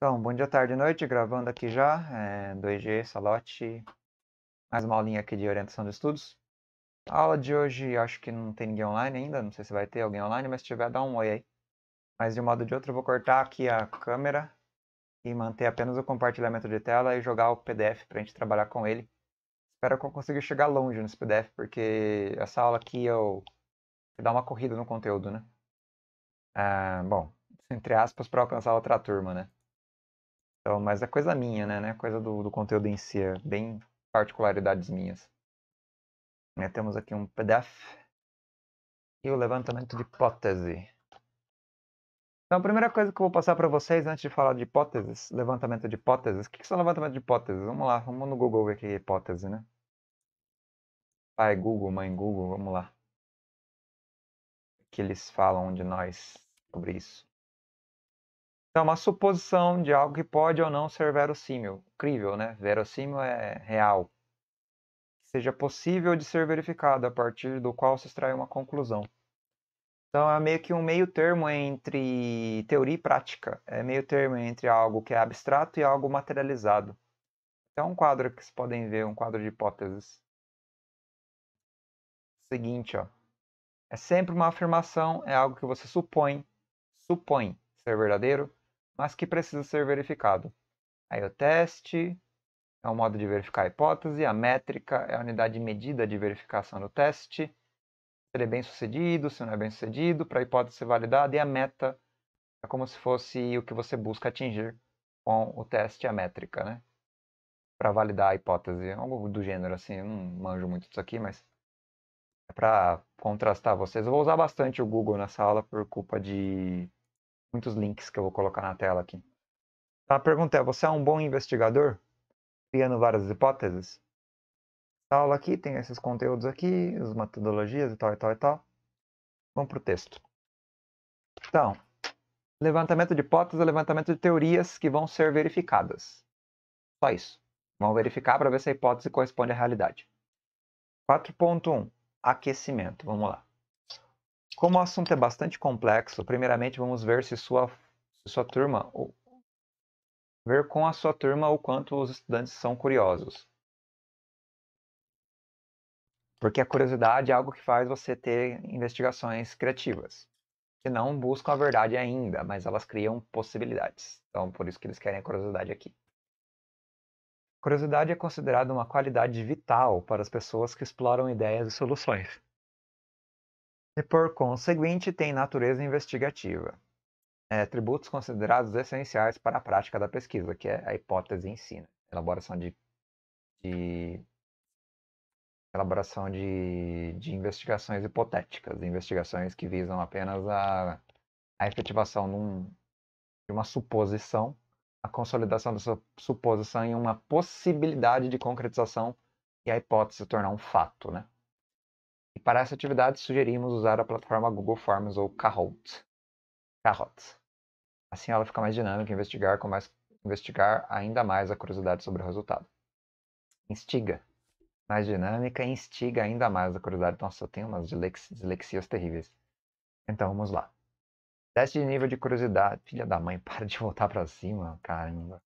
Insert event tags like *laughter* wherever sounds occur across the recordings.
Então, bom dia, tarde e noite, gravando aqui já, é, eh, 2G, Salote, mais uma aulinha aqui de orientação de estudos. A aula de hoje, acho que não tem ninguém online ainda, não sei se vai ter alguém online, mas se tiver, dá um oi aí. Mas de um modo ou de outro, eu vou cortar aqui a câmera e manter apenas o compartilhamento de tela e jogar o PDF para a gente trabalhar com ele. Espero que eu consiga chegar longe nesse PDF, porque essa aula aqui eu dá uma corrida no conteúdo, né? Ah, bom, *laughs* entre aspas, para alcançar outra turma, né? Então, mas é coisa minha, né? Não é coisa do, do conteúdo em si, é bem particularidades minhas. temos aqui um PDF e o levantamento de hipótese. Então, a primeira coisa que eu vou passar para vocês antes de falar de hipóteses, levantamento de hipóteses. O que, que são levantamento de hipóteses? Vamos lá, vamos no Google ver o que é hipótese, né? Pai Google, mãe Google, vamos lá. O que eles falam de nós sobre isso? Então, uma suposição de algo que pode ou não ser verossímil. Crível, né? Verossímil é real. seja possível de ser verificado, a partir do qual se extrai uma conclusão. Então, é meio que um meio termo entre teoria e prática. É meio termo entre algo que é abstrato e algo materializado. Então, é um quadro que vocês podem ver, um quadro de hipóteses. Seguinte, ó. É sempre uma afirmação, é algo que você supõe, supõe ser verdadeiro, mas que precisa ser verificado. Aí o teste é o modo de verificar a hipótese, a métrica é a unidade de medida de verificação do teste, se ele é bem sucedido, se não é bem sucedido, para a hipótese ser validada, e a meta é como se fosse o que você busca atingir com o teste e a métrica, né? Para validar a hipótese, algo do gênero assim, não manjo muito disso aqui, mas é para contrastar vocês. Eu vou usar bastante o Google nessa aula por culpa de muitos links que eu vou colocar na tela aqui. Tá, a pergunta é: você é um bom investigador? Criando várias hipóteses? Essa aula aqui tem esses conteúdos aqui, as metodologias e tal e tal e tal. Vamos para o texto. Então, levantamento de hipóteses, é levantamento de teorias que vão ser verificadas. Só isso. Vamos verificar para ver se a hipótese corresponde à realidade. 4.1 Aquecimento. Vamos lá. Como o assunto é bastante complexo, primeiramente vamos ver se sua, sua turma ver com a sua turma o quanto os estudantes são curiosos. Porque a curiosidade é algo que faz você ter investigações criativas, que não buscam a verdade ainda, mas elas criam possibilidades. Então, por isso que eles querem a curiosidade aqui. Curiosidade é considerada uma qualidade vital para as pessoas que exploram ideias e soluções e, por conseguinte, tem natureza investigativa. É, atributos considerados essenciais para a prática da pesquisa, que é a hipótese em si, né? elaboração de, de elaboração de, de investigações hipotéticas, investigações que visam apenas a, a efetivação num, de uma suposição, a consolidação dessa suposição em uma possibilidade de concretização e a hipótese se tornar um fato, né? E para essa atividade, sugerimos usar a plataforma Google Forms ou Kahoot. Kahoot. Assim ela fica mais dinâmica e investigar, mais, investigar ainda mais a curiosidade sobre o resultado. Instiga. Mais dinâmica e instiga ainda mais a curiosidade. Nossa, eu tenho umas dislexias terríveis. Então vamos lá. Teste de nível de curiosidade. Filha da mãe, *laughs* para de voltar para cima, caramba.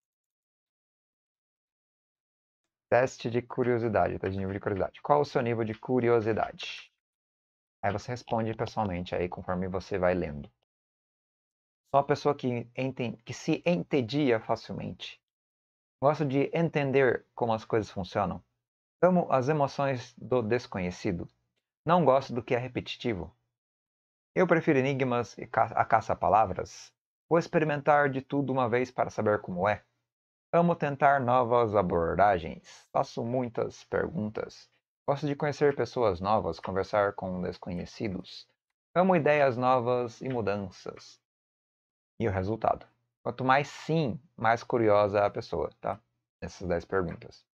Teste de curiosidade, teste de nível de curiosidade. Qual é o seu nível de curiosidade? Aí você responde pessoalmente aí conforme você vai lendo. Sou uma pessoa que, enten... que se entedia facilmente. Gosto de entender como as coisas funcionam. Amo as emoções do desconhecido. Não gosto do que é repetitivo. Eu prefiro enigmas e ca... a caça-palavras. Vou experimentar de tudo uma vez para saber como é. Amo tentar novas abordagens. Faço muitas perguntas. Gosto de conhecer pessoas novas, conversar com desconhecidos. Amo ideias novas e mudanças. E o resultado? Quanto mais sim, mais curiosa a pessoa, tá? Essas 10 perguntas.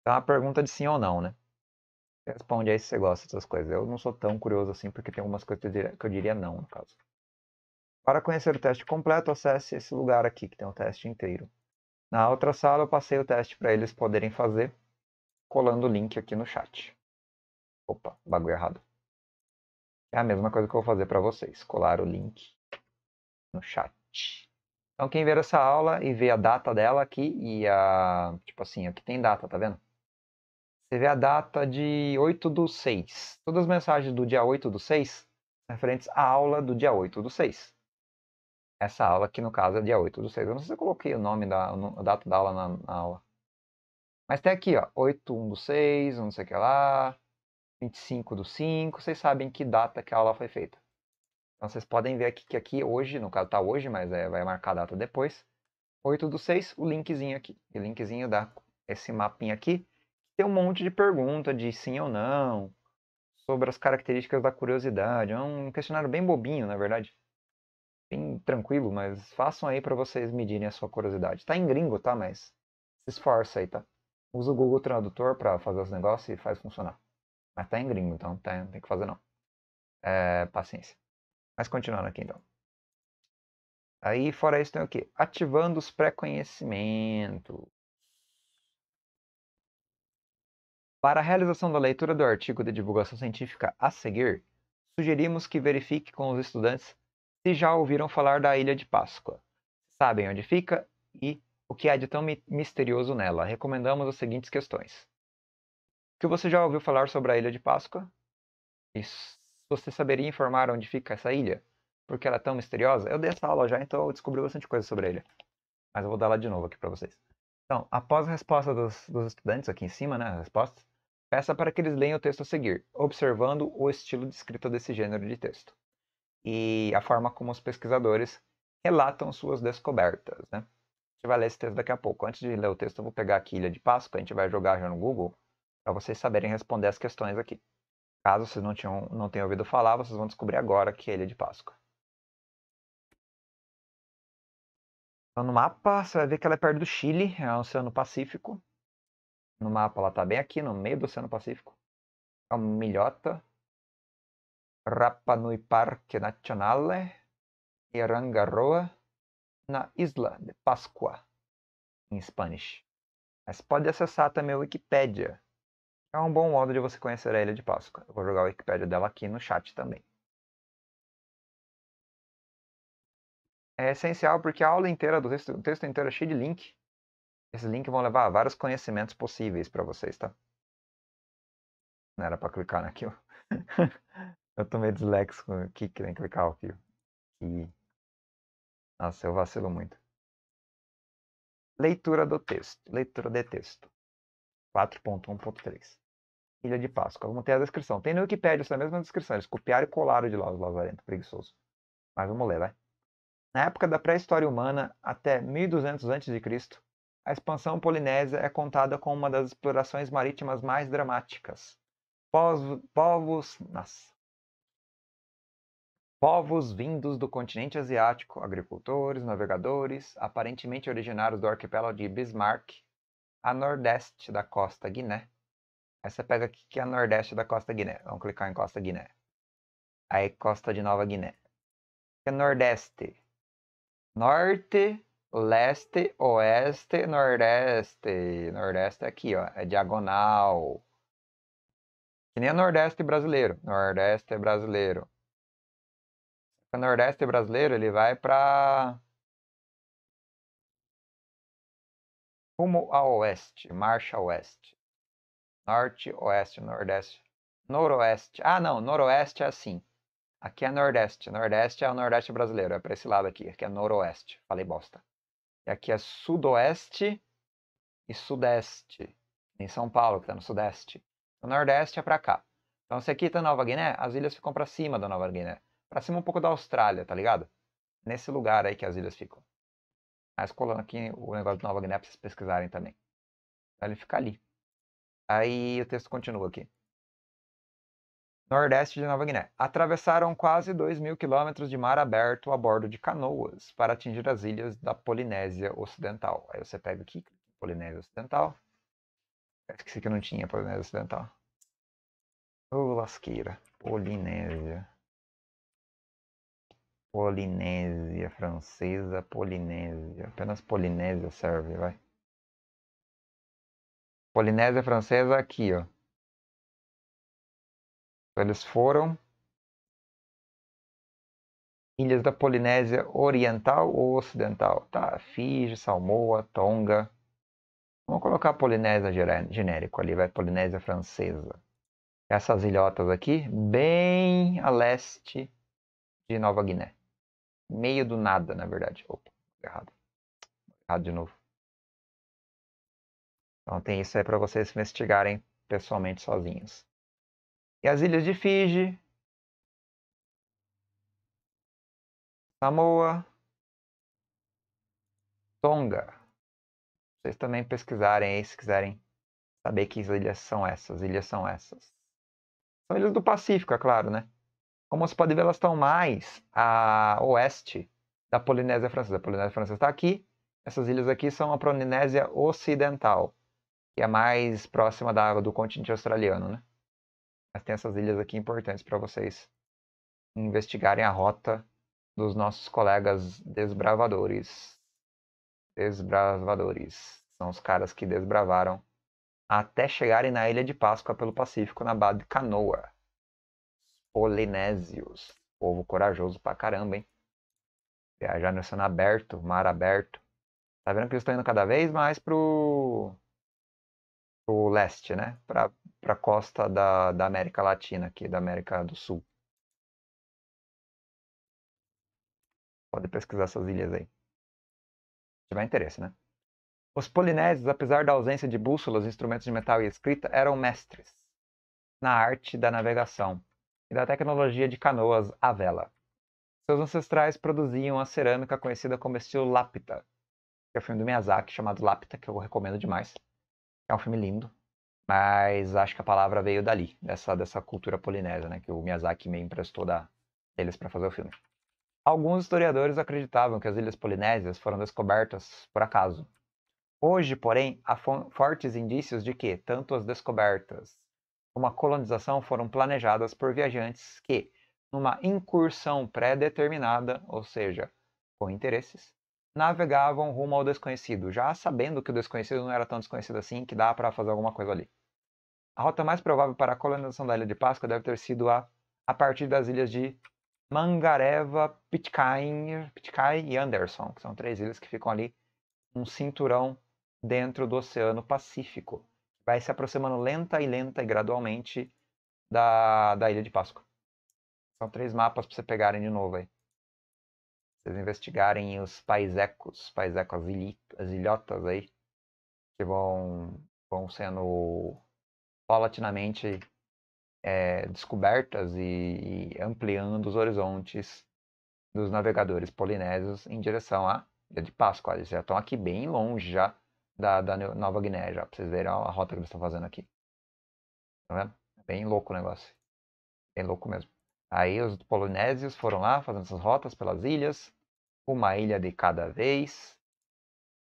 Então, é a pergunta de sim ou não, né? responde aí se você gosta dessas coisas. Eu não sou tão curioso assim, porque tem algumas coisas que eu diria não, no caso. Para conhecer o teste completo, acesse esse lugar aqui, que tem o teste inteiro. Na outra sala eu passei o teste para eles poderem fazer, colando o link aqui no chat. Opa, bagulho errado. É a mesma coisa que eu vou fazer para vocês, colar o link no chat. Então quem ver essa aula e ver a data dela aqui e a... Tipo assim, aqui tem data, tá vendo? Você vê a data de 8 do 6. Todas as mensagens do dia 8 do 6 referentes à aula do dia 8 do 6 essa aula, que no caso é dia 8 do 6. Eu não sei se eu coloquei o nome da a data da aula na, na, aula. Mas tem aqui, ó, 8, 1 do 6, não sei o que lá, 25 do 5. Vocês sabem que data que a aula foi feita. Então vocês podem ver aqui que aqui hoje, no caso tá hoje, mas é, vai marcar a data depois. 8 do 6, o linkzinho aqui. o linkzinho dá esse mapinha aqui. Tem um monte de pergunta de sim ou não, sobre as características da curiosidade. É um questionário bem bobinho, na verdade bem tranquilo, mas façam aí para vocês medirem a sua curiosidade. Tá em gringo, tá? Mas se esforça aí, tá? Usa o Google Tradutor para fazer os negócios e faz funcionar. Mas tá em gringo, então tá, não tem que fazer não. É, paciência. Mas continuando aqui então. Aí, fora isso, tem o quê? Ativando os pré-conhecimentos. Para a realização da leitura do artigo de divulgação científica a seguir, sugerimos que verifique com os estudantes se já ouviram falar da Ilha de Páscoa. Sabem onde fica e o que há de tão mi misterioso nela? Recomendamos as seguintes questões. O que você já ouviu falar sobre a Ilha de Páscoa? E você saberia informar onde fica essa ilha? Porque ela é tão misteriosa? Eu dei essa aula já, então eu descobri bastante coisa sobre a ilha. Mas eu vou dar ela de novo aqui para vocês. Então, após a resposta dos, dos estudantes, aqui em cima, né, as respostas, peça para que eles leiam o texto a seguir, observando o estilo de escrita desse gênero de texto e a forma como os pesquisadores relatam suas descobertas. Né? A gente vai ler esse texto daqui a pouco. Antes de ler o texto, eu vou pegar aqui Ilha de Páscoa, a gente vai jogar já no Google, para vocês saberem responder as questões aqui. Caso vocês não, tinham, não tenham ouvido falar, vocês vão descobrir agora que é Ilha de Páscoa. Então, no mapa, você vai ver que ela é perto do Chile, é o Oceano Pacífico. No mapa, ela está bem aqui, no meio do Oceano Pacífico. É uma milhota. Rapa Nui Parque Nazionale e Rangaroa na Isla de Páscoa, em Spanish. Mas pode acessar também a Wikipédia. É um bom modo de você conhecer a Ilha de Páscoa. Eu vou jogar a Wikipédia dela aqui no chat também. É essencial porque a aula inteira do texto, o texto inteiro é cheio de link. Esses links vão levar a vários conhecimentos possíveis para vocês, tá? Não era para clicar naquilo. *laughs* Eu tô meio disléxico aqui, que nem clicar aqui. E... Nossa, eu vacilo muito. Leitura do texto. Leitura de texto. 4.1.3. Ilha de Páscoa. Vamos ter a descrição. Tem no Wikipedia essa mesma descrição. Eles copiaram e colaram de lá os lavarentos preguiçoso. Mas vamos ler, vai. Na época da pré-história humana, até 1200 a.C., a expansão polinésia é contada como uma das explorações marítimas mais dramáticas. Povos, povos, nossa, Povos vindos do continente asiático, agricultores, navegadores, aparentemente originários do arquipélago de Bismarck, a nordeste da costa Guiné. Essa pega aqui que é a nordeste da costa Guiné. Vamos clicar em costa Guiné. Aí costa de Nova Guiné. Que é nordeste. Norte, leste, oeste, nordeste. Nordeste é aqui, ó. É diagonal. Que nem é nordeste brasileiro. Nordeste é brasileiro o Nordeste brasileiro ele vai para rumo a oeste, marcha oeste, norte, oeste, nordeste, noroeste. Ah, não, noroeste é assim. Aqui é nordeste, nordeste é o nordeste brasileiro, é para esse lado aqui, aqui é noroeste. Falei bosta. E aqui é sudoeste e sudeste. Em São Paulo, que está no sudeste. O nordeste é para cá. Então, se aqui está Nova Guiné, as ilhas ficam para cima da Nova Guiné para cima um pouco da Austrália, tá ligado? Nesse lugar aí que as ilhas ficam. Mas colando aqui o negócio de Nova Guiné pra vocês pesquisarem também. Aí então, ele fica ali. Aí o texto continua aqui. Nordeste de Nova Guiné. Atravessaram quase 2 mil quilômetros de mar aberto a bordo de canoas para atingir as ilhas da Polinésia Ocidental. Aí você pega aqui, Polinésia Ocidental. Eu esqueci que não tinha Polinésia Ocidental. Ô, oh, lasqueira. Polinésia. Polinésia Francesa, Polinésia. Apenas Polinésia serve, vai. Polinésia Francesa aqui, ó. Então, eles foram ilhas da Polinésia Oriental ou Ocidental? Tá, Fiji, Salmoa, Tonga. Vamos colocar Polinésia genérico ali, vai Polinésia Francesa. Essas ilhotas aqui, bem a leste de Nova Guiné meio do nada, na verdade. Opa, errado. Errado de novo. Então tem isso aí para vocês investigarem pessoalmente sozinhos. E as ilhas de Fiji, Samoa, Tonga. Vocês também pesquisarem aí se quiserem saber que ilhas são essas. Ilhas são essas. São ilhas do Pacífico, é claro, né? como você pode ver, elas estão mais a oeste da Polinésia Francesa. A Polinésia Francesa está aqui, essas ilhas aqui são a Polinésia Ocidental, que é mais próxima da, do continente australiano, né? Mas tem essas ilhas aqui importantes para vocês investigarem a rota dos nossos colegas desbravadores. Desbravadores. São os caras que desbravaram até chegarem na Ilha de Páscoa pelo Pacífico na Bada de Canoa polinésios. Povo corajoso pra caramba, hein? Viajar no oceano aberto, mar aberto. Tá vendo que eles estão indo cada vez mais pro, pro leste, né? Pra, pra costa da, da América Latina aqui, da América do Sul. Pode pesquisar essas ilhas aí. Se tiver interesse, né? Os polinésios, apesar da ausência de bússolas, instrumentos de metal e escrita, eram mestres na arte da navegação e da tecnologia de canoas à vela. Seus ancestrais produziam a cerâmica conhecida como estilo lápita, que é o um filme do Miyazaki chamado Lápita, que eu recomendo demais. É um filme lindo, mas acho que a palavra veio dali, dessa, dessa cultura polinésia, né, que o Miyazaki me emprestou da, deles para fazer o filme. Alguns historiadores acreditavam que as ilhas polinésias foram descobertas por acaso. Hoje, porém, há fortes indícios de que tanto as descobertas uma colonização foram planejadas por viajantes que, numa incursão pré-determinada, ou seja, com interesses, navegavam rumo ao desconhecido, já sabendo que o desconhecido não era tão desconhecido assim que dá para fazer alguma coisa ali. A rota mais provável para a colonização da Ilha de Páscoa deve ter sido a, a partir das ilhas de Mangareva, Pitcairn, Pitcairn e Anderson, que são três ilhas que ficam ali um cinturão dentro do Oceano Pacífico vai se aproximando lenta e lenta e gradualmente da, da Ilha de Páscoa. São três mapas para vocês pegarem de novo aí. Vocês investigarem os paisecos, paiseco, as, as ilhotas aí, que vão, vão sendo paulatinamente é, descobertas e, e ampliando os horizontes dos navegadores polinésios em direção à Ilha de Páscoa. Eles já estão aqui bem longe já da, da Nova Guiné já, pra vocês verem a rota que eles estão fazendo aqui. Tá vendo? É bem louco o negócio. Bem louco mesmo. Aí os polinésios foram lá fazendo essas rotas pelas ilhas, uma ilha de cada vez.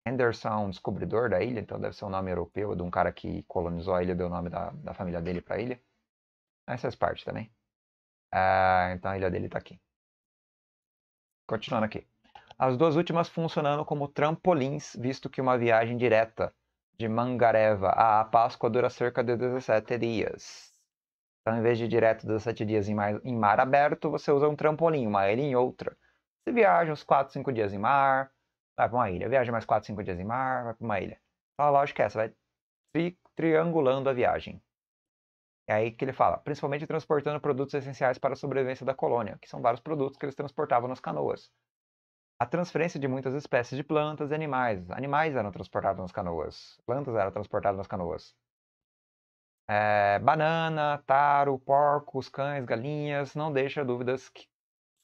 Henderson é um descobridor da ilha, então deve ser um nome europeu de um cara que colonizou a ilha, deu o nome da, da família dele para a ilha. Essas partes parte também. Ah, então a ilha dele está aqui. Continuando aqui as duas últimas funcionando como trampolins, visto que uma viagem direta de Mangareva à Páscoa dura cerca de 17 dias. Então, em vez de direto 17 dias em mar, em mar aberto, você usa um trampolim, uma ilha em outra. Você viaja uns 4, 5 dias em mar, vai para uma ilha. Viaja mais 4, 5 dias em mar, vai para uma ilha. Então, a lógica é essa, vai tri triangulando a viagem. É aí que ele fala, principalmente transportando produtos essenciais para a sobrevivência da colônia, que são vários produtos que eles transportavam nas canoas a transferência de muitas espécies de plantas e animais. Animais eram transportados nas canoas, plantas eram transportadas nas canoas. É, banana, taro, porcos, cães, galinhas, não deixa dúvidas que,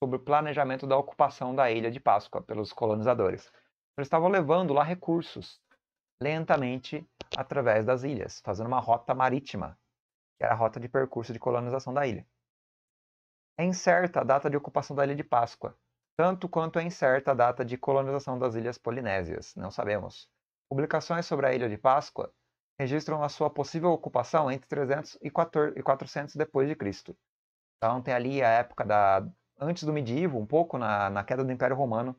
sobre o planejamento da ocupação da ilha de Páscoa pelos colonizadores. Eles estavam levando lá recursos, lentamente, através das ilhas, fazendo uma rota marítima, que era a rota de percurso de colonização da ilha. É incerta a data de ocupação da ilha de Páscoa, tanto quanto é incerta a data de colonização das Ilhas Polinésias, não sabemos. Publicações sobre a Ilha de Páscoa registram a sua possível ocupação entre 300 e 400 depois de Cristo. Então tem ali a época da antes do medievo, um pouco na, na queda do Império Romano,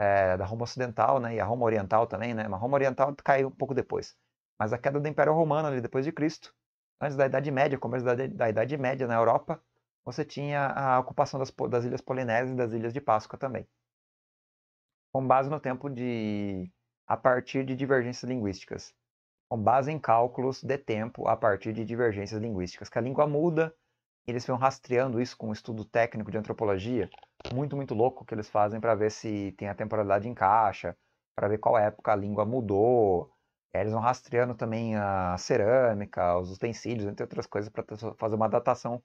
é, da Roma Ocidental, né, e a Roma Oriental também, né, mas a Roma Oriental caiu um pouco depois. Mas a queda do Império Romano ali depois de Cristo, antes da Idade Média, começo da, da Idade Média na Europa, você tinha a ocupação das, das Ilhas Polinésias e das Ilhas de Páscoa também. Com base no tempo de. a partir de divergências linguísticas. Com base em cálculos de tempo a partir de divergências linguísticas. Que a língua muda, eles vão rastreando isso com um estudo técnico de antropologia, muito, muito louco, que eles fazem para ver se tem a temporalidade em caixa, para ver qual época a língua mudou. É, eles vão rastreando também a cerâmica, os utensílios, entre outras coisas, para fazer uma datação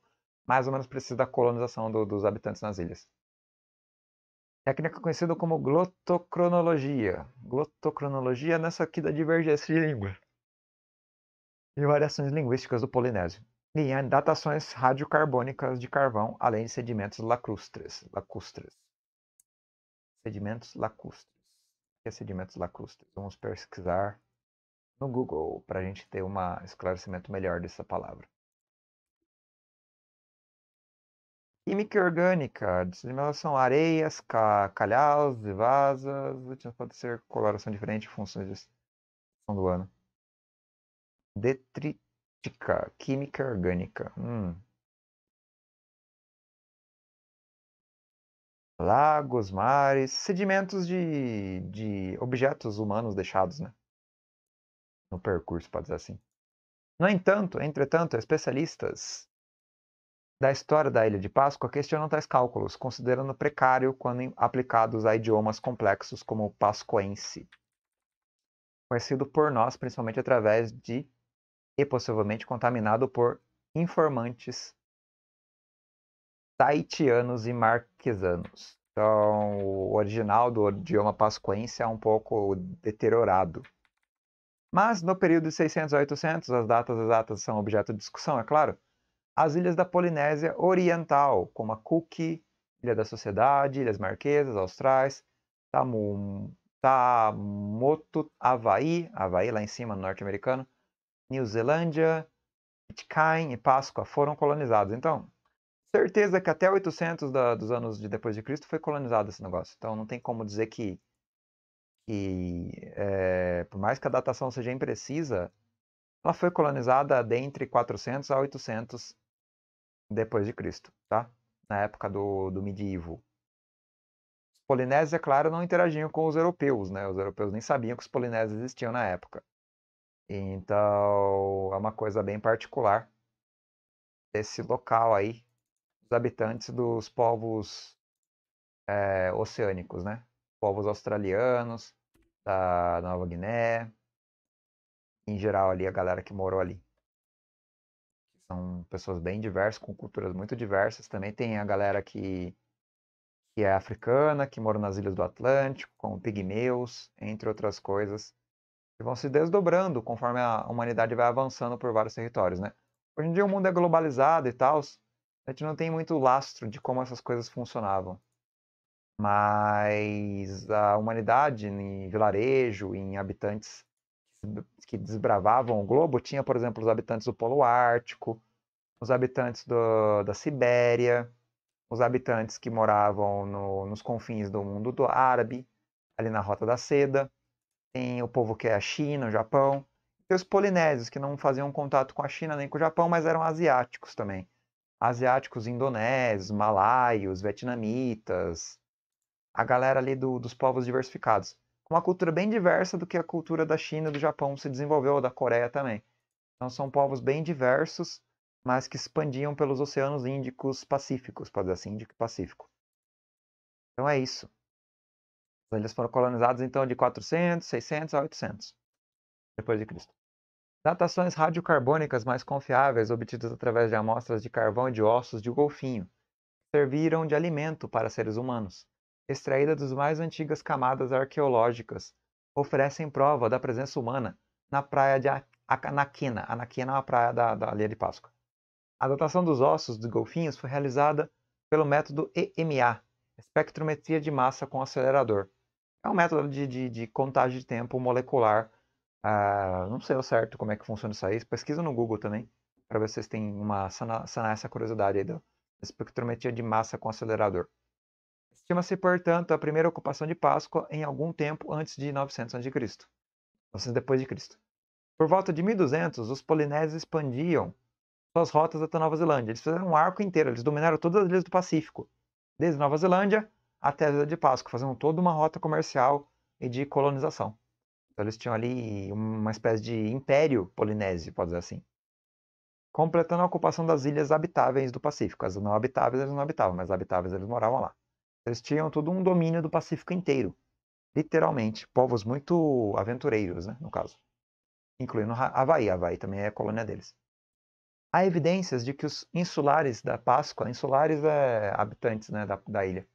mais ou menos precisa da colonização do, dos habitantes nas ilhas. Técnica conhecida como glotocronologia. Glotocronologia é nessa aqui da divergência de língua e variações linguísticas do polinésio e em datações radiocarbônicas de carvão, além de sedimentos lacustres. lacustres. Sedimentos lacustres. O que é sedimentos lacustres? Vamos pesquisar no Google para a gente ter um esclarecimento melhor dessa palavra. Química orgânica, disseminação areias, ca calhaus, vivasas, pode ser coloração diferente em função do ano. Detrítica, química orgânica. Hum. Lagos, mares, sedimentos de, de objetos humanos deixados, né? No percurso, pode dizer assim. No entanto, entretanto, especialistas da história da Ilha de Páscoa questionam tais cálculos, considerando precário quando aplicados a idiomas complexos como o pascoense, conhecido por nós principalmente através de e possivelmente contaminado por informantes taitianos e marquesanos. Então, o original do idioma pascoense é um pouco deteriorado. Mas, no período de 600 a 800, as datas exatas são objeto de discussão, é claro as ilhas da Polinésia Oriental, como a Cook, Ilha da Sociedade, Ilhas Marquesas, Austrais, Tamum, Tamoto, Havaí, Havaí lá em cima no norte americano, New Zelândia, Pitcairn e Páscoa foram colonizados. Então, certeza que até 800 da, dos anos de depois de Cristo foi colonizado esse negócio. Então, não tem como dizer que, que é, por mais que a datação seja imprecisa, ela foi colonizada dentre 400 a 800 depois de Cristo, tá? Na época do, do medievo. Os polinésios, é claro, não interagiam com os europeus, né? Os europeus nem sabiam que os polinésios existiam na época. Então, é uma coisa bem particular desse local aí, dos habitantes dos povos é, oceânicos, né? Povos australianos, da Nova Guiné, em geral ali, a galera que morou ali. São pessoas bem diversas, com culturas muito diversas. Também tem a galera que, que é africana, que mora nas ilhas do Atlântico, como pigmeus, entre outras coisas, que vão se desdobrando conforme a humanidade vai avançando por vários territórios, né? Hoje em dia o mundo é globalizado e tal, a gente não tem muito lastro de como essas coisas funcionavam. Mas a humanidade em vilarejo, em habitantes que desbravavam o globo tinha, por exemplo, os habitantes do Polo Ártico, os habitantes do, da Sibéria, os habitantes que moravam no, nos confins do mundo do árabe, ali na Rota da Seda, tem o povo que é a China, o Japão, tem os polinésios, que não faziam contato com a China nem com o Japão, mas eram asiáticos também. Asiáticos indonésios, malaios, vietnamitas, a galera ali do, dos povos diversificados uma cultura bem diversa do que a cultura da China, do Japão se desenvolveu, ou da Coreia também. Então são povos bem diversos, mas que expandiam pelos oceanos Índicos Pacíficos, pode dizer assim, Índico Pacífico. Então é isso. Eles foram colonizados então de 400, 600 a 800 depois de Cristo. Datações radiocarbônicas mais confiáveis obtidas através de amostras de carvão e de ossos de golfinho serviram de alimento para seres humanos extraída das mais antigas camadas arqueológicas, oferecem prova da presença humana na praia de Anaquina. Anaquina é uma praia da, da de Páscoa. A datação dos ossos dos golfinhos foi realizada pelo método EMA, espectrometria de massa com acelerador. É um método de, de, de contagem de tempo molecular. Ah, não sei ao certo como é que funciona isso aí. Pesquisa no Google também, para ver se vocês têm uma sanar, sanar essa curiosidade aí da espectrometria de massa com acelerador. Estima-se, portanto, a primeira ocupação de Páscoa em algum tempo antes de 900 a.C., 900 depois de Cristo. Por volta de 1200, os polinésios expandiam suas rotas até Nova Zelândia. Eles fizeram um arco inteiro, eles dominaram todas as ilhas do Pacífico, desde Nova Zelândia até a Ilha de Páscoa, fazendo toda uma rota comercial e de colonização. Então eles tinham ali uma espécie de império polinésio, pode dizer assim. Completando a ocupação das ilhas habitáveis do Pacífico. As não habitáveis eles não habitavam, mas habitáveis eles moravam lá. Eles tinham todo um domínio do Pacífico inteiro, literalmente. Povos muito aventureiros, né, no caso. Incluindo Havaí. Havaí também é colônia deles. Há evidências de que os insulares da Páscoa, insulares é habitantes né, da, da ilha,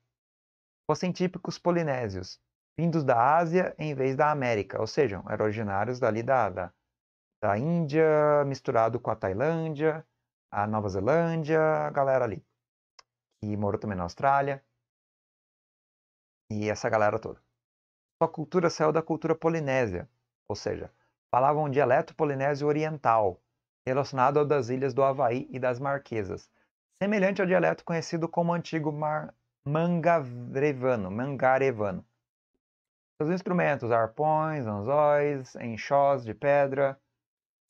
fossem típicos polinésios, vindos da Ásia em vez da América, ou seja, eram originários dali da, da, da Índia, misturado com a Tailândia, a Nova Zelândia, a galera ali, que morou também na Austrália e essa galera toda. Sua cultura saiu da cultura polinésia, ou seja, falavam um dialeto polinésio oriental, relacionado ao das ilhas do Havaí e das Marquesas, semelhante ao dialeto conhecido como antigo mar... mangarevano, mangarevano. Seus instrumentos, arpões, anzóis, enxós de pedra,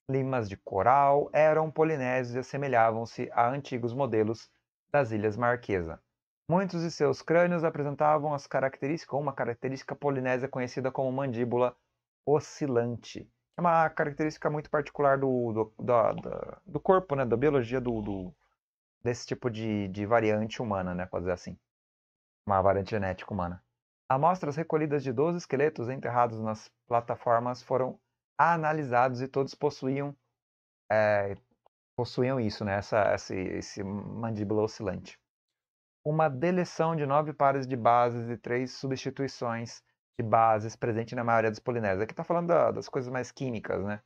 limas de coral, eram polinésios e assemelhavam-se a antigos modelos das Ilhas Marquesas. Muitos de seus crânios apresentavam as características, uma característica polinésia conhecida como mandíbula oscilante. É uma característica muito particular do, do, do corpo, né? da biologia do, do desse tipo de, de, variante humana, né? Pode dizer assim. Uma variante genética humana. Amostras recolhidas de 12 esqueletos enterrados nas plataformas foram analisados e todos possuíam, é, possuíam isso, né? Essa, esse mandíbula oscilante uma deleção de nove pares de bases e três substituições de bases presente na maioria dos polinésios. Aqui está falando da, das coisas mais químicas, né?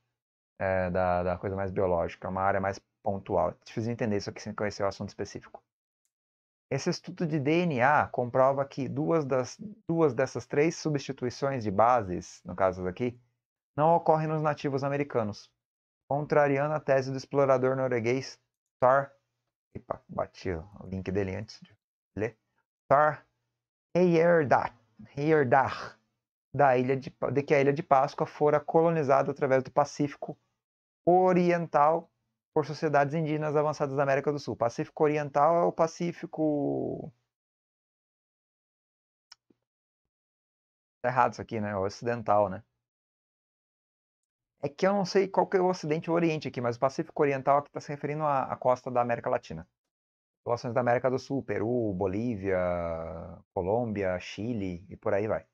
É, da, da, coisa mais biológica, uma área mais pontual. É difícil entender isso aqui sem conhecer o assunto específico. Esse estudo de DNA comprova que duas, das, duas dessas três substituições de bases, no caso aqui, não ocorrem nos nativos americanos, contrariando a tese do explorador norueguês Thor. Epa, bati o link dele antes de para né? Heyerdath, Heyerdath da ilha de, de que a ilha de Páscoa fora colonizada através do Pacífico Oriental por sociedades indígenas avançadas da América do Sul. Pacífico Oriental é o Pacífico. Tá errado isso aqui, né? É o Ocidental, né? É que eu não sei qual que é o Ocidente e o Oriente aqui, mas o Pacífico Oriental é que está se referindo à, à costa da América Latina populações da América do Sul, Peru, Bolívia, Colômbia, Chile e por aí vai.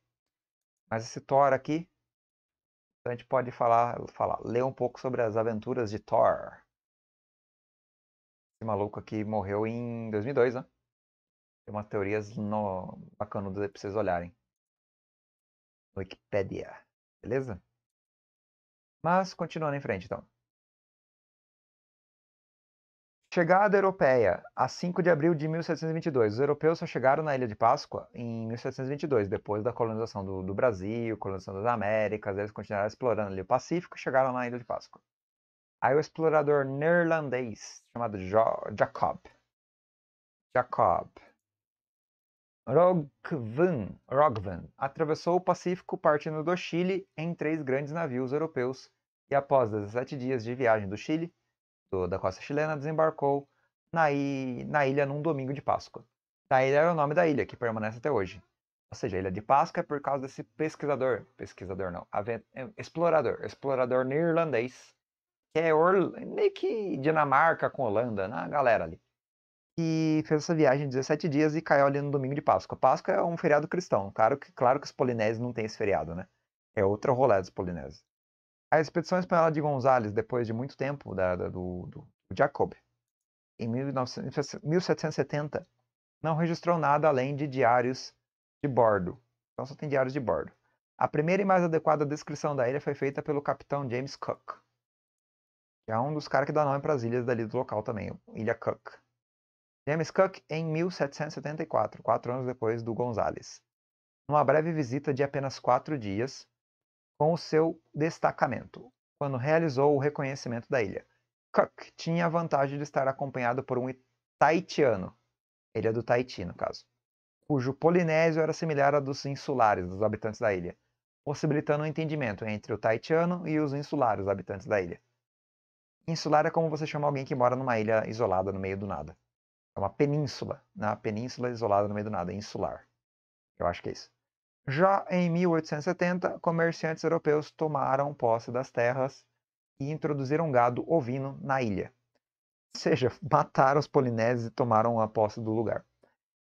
Mas esse Thor aqui, a gente pode falar, falar, ler um pouco sobre as aventuras de Thor. Esse maluco aqui morreu em 2002, né? Tem umas teorias no... bacanudas aí pra vocês olharem. Wikipedia, beleza? Mas continuando em frente, então. Chegada europeia, a 5 de abril de 1722. Os europeus só chegaram na Ilha de Páscoa em 1722, depois da colonização do, do Brasil, colonização das Américas, eles continuaram explorando ali o Pacífico e chegaram na Ilha de Páscoa. Aí o explorador neerlandês, chamado jo Jacob, Jacob Rogvan, Rogvan atravessou o Pacífico partindo do Chile em três grandes navios europeus e após 17 dias de viagem do Chile, do, da costa chilena, desembarcou na, i, na ilha num domingo de Páscoa. Da ilha era o nome da ilha, que permanece até hoje. Ou seja, a Ilha de Páscoa é por causa desse pesquisador, pesquisador não, é, explorador, explorador neerlandês, que é Or meio que Dinamarca com Holanda, na né, galera ali. E fez essa viagem de 17 dias e caiu ali no domingo de Páscoa. Páscoa é um feriado cristão, claro que, claro que os polinésios não têm esse feriado, né? É outro rolê dos polinésios. A expedição espanhola de Gonzales, depois de muito tempo da, da do, do, Jacob, em 19, 1770, não registrou nada além de diários de bordo. Então só tem diários de bordo. A primeira e mais adequada descrição da ilha foi feita pelo capitão James Cook, que é um dos caras que dá nome para as ilhas dali do local também, Ilha Cook. James Cook em 1774, quatro anos depois do Gonzales. Numa breve visita de apenas quatro dias, com o seu destacamento, quando realizou o reconhecimento da ilha. Cook tinha a vantagem de estar acompanhado por um taitiano, ele é do Tahiti, no caso, cujo polinésio era similar a dos insulares, dos habitantes da ilha, possibilitando um entendimento entre o taitiano e os insulares, habitantes da ilha. Insular é como você chama alguém que mora numa ilha isolada no meio do nada. É uma península, né? Uma península isolada no meio do nada, insular. Eu acho que é isso. Já em 1870, comerciantes europeus tomaram posse das terras e introduziram gado ovino na ilha. Ou seja, *laughs* mataram os polinésios e tomaram a posse do lugar.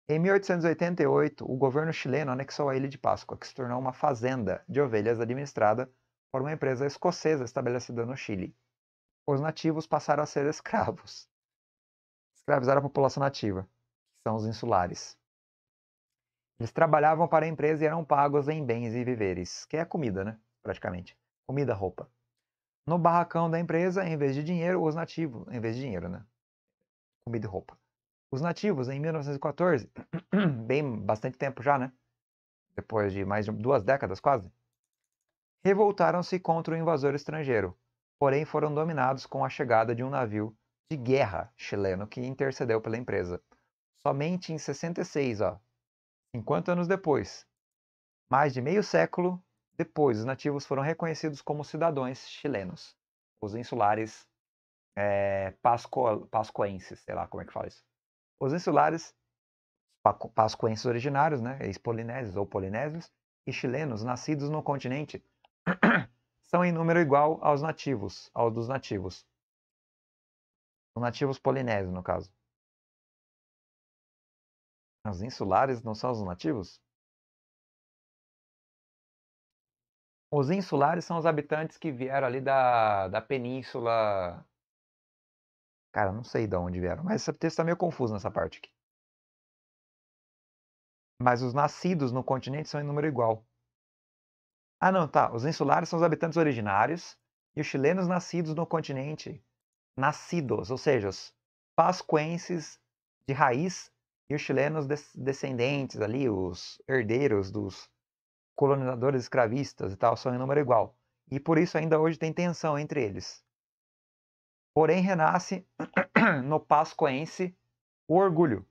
Em 1888, o governo chileno anexou a Ilha de Páscoa, que se tornou uma fazenda de ovelhas administrada por uma empresa escocesa estabelecida no Chile. Os nativos passaram a ser escravos. Escravizaram a população nativa, que são os insulares. Eles trabalhavam para a empresa e eram pagos em bens e viveres, que é comida, né? Praticamente. Comida, roupa. No barracão da empresa, em vez de dinheiro, os nativos, em vez de dinheiro, né? Comida e roupa. Os nativos, em 1914, *clears throat* bem bastante tempo já, né? Depois de mais de duas décadas quase, revoltaram-se contra o invasor estrangeiro, porém foram dominados com a chegada de um navio de guerra chileno que intercedeu pela empresa. Somente em 66, ó, 50 anos depois, mais de meio século depois, os nativos foram reconhecidos como cidadãos chilenos, os insulares é, pasco, pascoenses, sei lá como é que fala isso. Os insulares pascoenses originários, né, ex-polinésios ou polinésios, e chilenos nascidos no continente *coughs* são em número igual aos nativos, aos dos nativos. Os nativos polinésios, no caso. Os insulares não são os nativos? Os insulares são os habitantes que vieram ali da, da península. Cara, não sei de onde vieram, mas esse texto está meio confuso nessa parte aqui. Mas os nascidos no continente são em número igual. Ah, não, tá. Os insulares são os habitantes originários e os chilenos nascidos no continente, nascidos, ou seja, os pascuenses de raiz e os chilenos descendentes ali, os herdeiros dos colonizadores escravistas e tal, são em número igual. E por isso ainda hoje tem tensão entre eles. Porém, renasce *clears throat* no pascoense o orgulho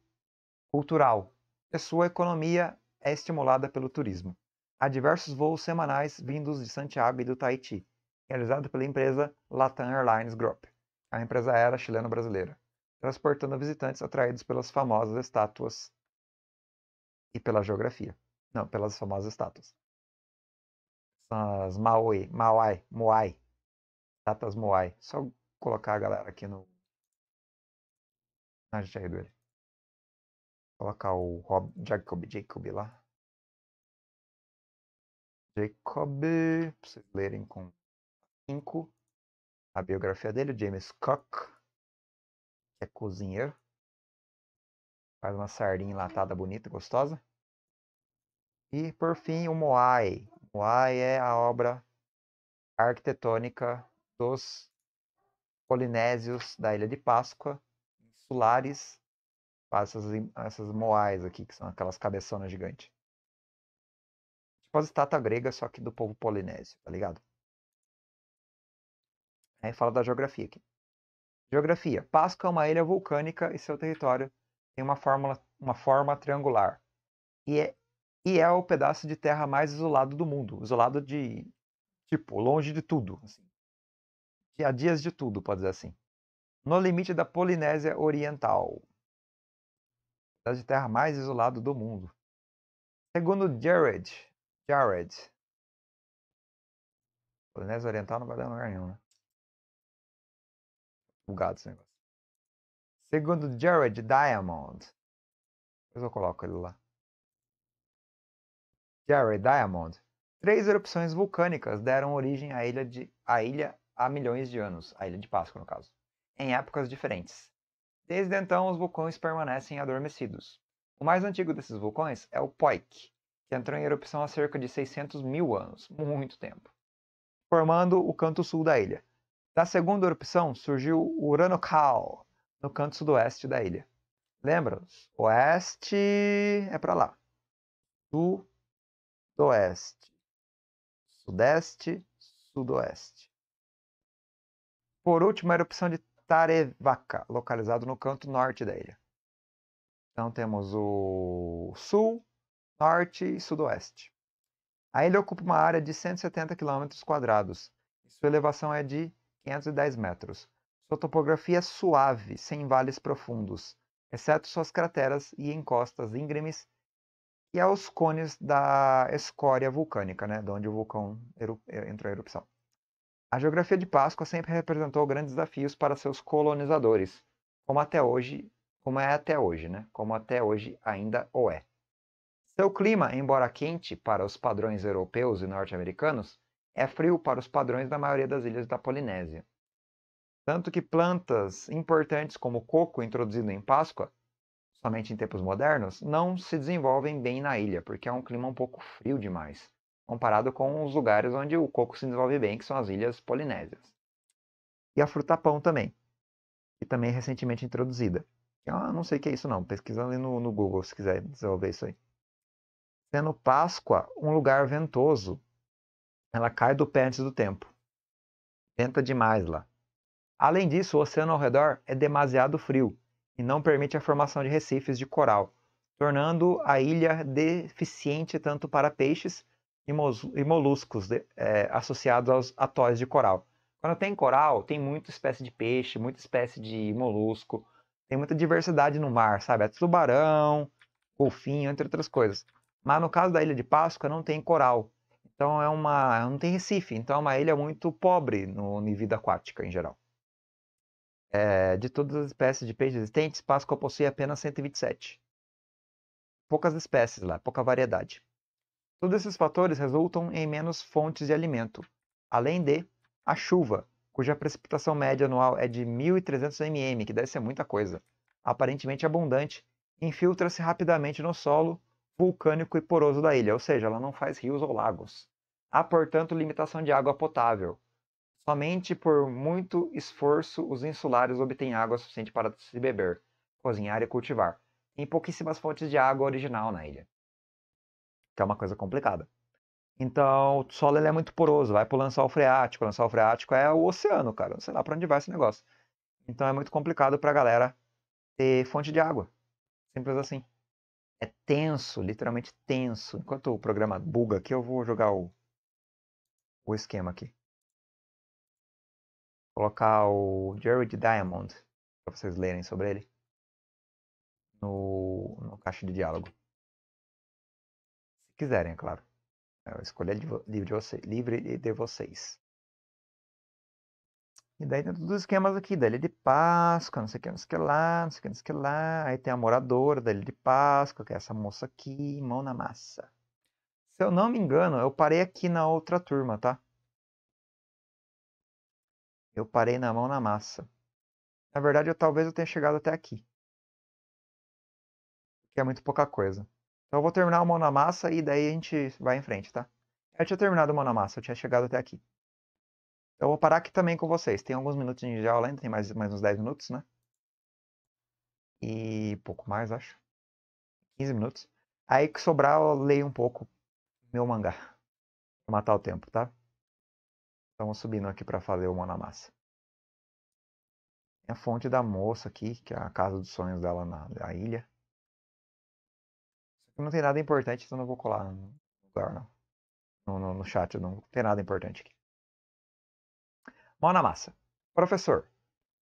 cultural. E sua economia é estimulada pelo turismo. Há diversos voos semanais vindos de Santiago e do Tahiti, realizado pela empresa Latam Airlines Group, a empresa aérea chileno-brasileira transportando visitantes atraídos pelas famosas estátuas e pela geografia. Não, pelas famosas estátuas. as Maui, Mauai, Moai. Estátuas Moai. Só colocar a galera aqui no. Ah, a gente já ele. Colocar o Rob, Jacob, Jacob lá. Jacob, pra vocês lerem com 5. A biografia dele, James Cook que é cozinheiro. Faz uma sardinha enlatada bonita, gostosa. E por fim, o Moai. Moai é a obra arquitetônica dos polinésios da Ilha de Páscoa, insulares, essas, essas moais aqui, que são aquelas cabeçonas gigantes. Tipo as estátua grega, só que do povo polinésio, tá ligado? Aí fala da geografia aqui. Geografia. Páscoa é uma ilha vulcânica e seu território tem uma, fórmula, uma forma triangular. E é, e é o pedaço de terra mais isolado do mundo. Isolado de, tipo, longe de tudo. Assim. A dias de tudo, pode dizer assim. No limite da Polinésia Oriental. Pedaço de terra mais isolado do mundo. Segundo Jared. Jared. Polinésia Oriental não vai dar lugar nenhum, né? bugado esse negócio. Segundo Jared Diamond. Depois eu coloco ele lá. Jared Diamond. Três erupções vulcânicas deram origem à ilha, de, à ilha há milhões de anos, a Ilha de Páscoa, no caso, em épocas diferentes. Desde então, os vulcões permanecem adormecidos. O mais antigo desses vulcões é o Poik, que entrou em erupção há cerca de 600 mil anos, muito tempo, formando o canto sul da ilha. Da segunda erupção surgiu Urano Cal, no canto sudoeste da ilha. Lembram? Oeste é para lá. Sul, Sudeste, sudoeste. Por último, a erupção de Tarevaca, localizado no canto norte da ilha. Então temos o sul, norte e sudoeste. A ilha ocupa uma área de 170 km, e sua elevação é de 510 metros. Sua topografia é suave, sem vales profundos, exceto suas crateras e encostas íngremes e aos é cones da escória vulcânica, né, de onde o vulcão é, entrou em erupção. A geografia de Páscoa sempre representou grandes desafios para seus colonizadores, como até hoje, como é até hoje, né? Como até hoje ainda o é. Seu clima, embora quente para os padrões europeus e norte-americanos, é frio para os padrões da maioria das ilhas da Polinésia. Tanto que plantas importantes como o coco, introduzido em Páscoa, somente em tempos modernos, não se desenvolvem bem na ilha, porque é um clima um pouco frio demais, comparado com os lugares onde o coco se desenvolve bem, que são as ilhas polinésias. E a fruta-pão também, que também é recentemente introduzida. Ah, não sei o que é isso não, pesquisa ali no, no Google se quiser desenvolver isso aí. Sendo Páscoa um lugar ventoso, ela cai do pé antes do tempo. Venta demais lá. Além disso, o oceano ao redor é demasiado frio e não permite a formação de recifes de coral, tornando a ilha deficiente tanto para peixes e moluscos é, associados aos atóis de coral. Quando tem coral, tem muita espécie de peixe, muita espécie de molusco, tem muita diversidade no mar, sabe? É tubarão, golfinho, entre outras coisas. Mas no caso da Ilha de Páscoa não tem coral. Então é uma. Não tem Recife, então é uma ilha muito pobre no, em vida aquática em geral. É, de todas as espécies de peixes existentes, Páscoa possui apenas 127. Poucas espécies lá, pouca variedade. Todos esses fatores resultam em menos fontes de alimento, além de a chuva, cuja precipitação média anual é de 1.300 mm, que deve ser muita coisa, aparentemente abundante, infiltra-se rapidamente no solo vulcânico e poroso da ilha, ou seja, ela não faz rios ou lagos. Há, portanto, limitação de água potável. Somente por muito esforço os insulares obtêm água suficiente para se beber, cozinhar e cultivar. Tem pouquíssimas fontes de água original na ilha. Que é uma coisa complicada. Então, o solo ele é muito poroso, vai o lençol freático. O lençol freático é o oceano, cara. Não sei lá para onde vai esse negócio. Então é muito complicado para a galera ter fonte de água. Simples assim é tenso, literalmente tenso. Enquanto o programa buga aqui, eu vou jogar o, o esquema aqui. Vou colocar o Jared Diamond, para vocês lerem sobre ele, no, no caixa de diálogo. Se quiserem, é claro. É a escolha livre de, de, de vocês. E daí tem todos os esquemas aqui, da Ilha de Páscoa, não sei o que, não sei o que lá, não sei o que, não sei o que lá. Aí tem a moradora da Ilha de Páscoa, que é essa moça aqui, mão na massa. Se eu não me engano, eu parei aqui na outra turma, tá? Eu parei na mão na massa. Na verdade, eu talvez eu tenha chegado até aqui. Que é muito pouca coisa. Então eu vou terminar a mão na massa e daí a gente vai em frente, tá? Eu tinha terminado a mão na massa, eu tinha chegado até aqui. Eu vou parar aqui também com vocês. Tem alguns minutos de aula ainda, tem mais, mais uns 10 minutos, né? E pouco mais, acho. 15 minutos. Aí que sobrar, eu leio um pouco meu mangá. *laughs* Pra matar o tempo, tá? Estamos subindo aqui para fazer o Monamassa. É a fonte da moça aqui, que é a casa dos sonhos dela na, na ilha. Não tem nada importante, então não vou colar no lugar, não. No, no, no chat, não tem nada importante aqui. Mão na massa. Professor,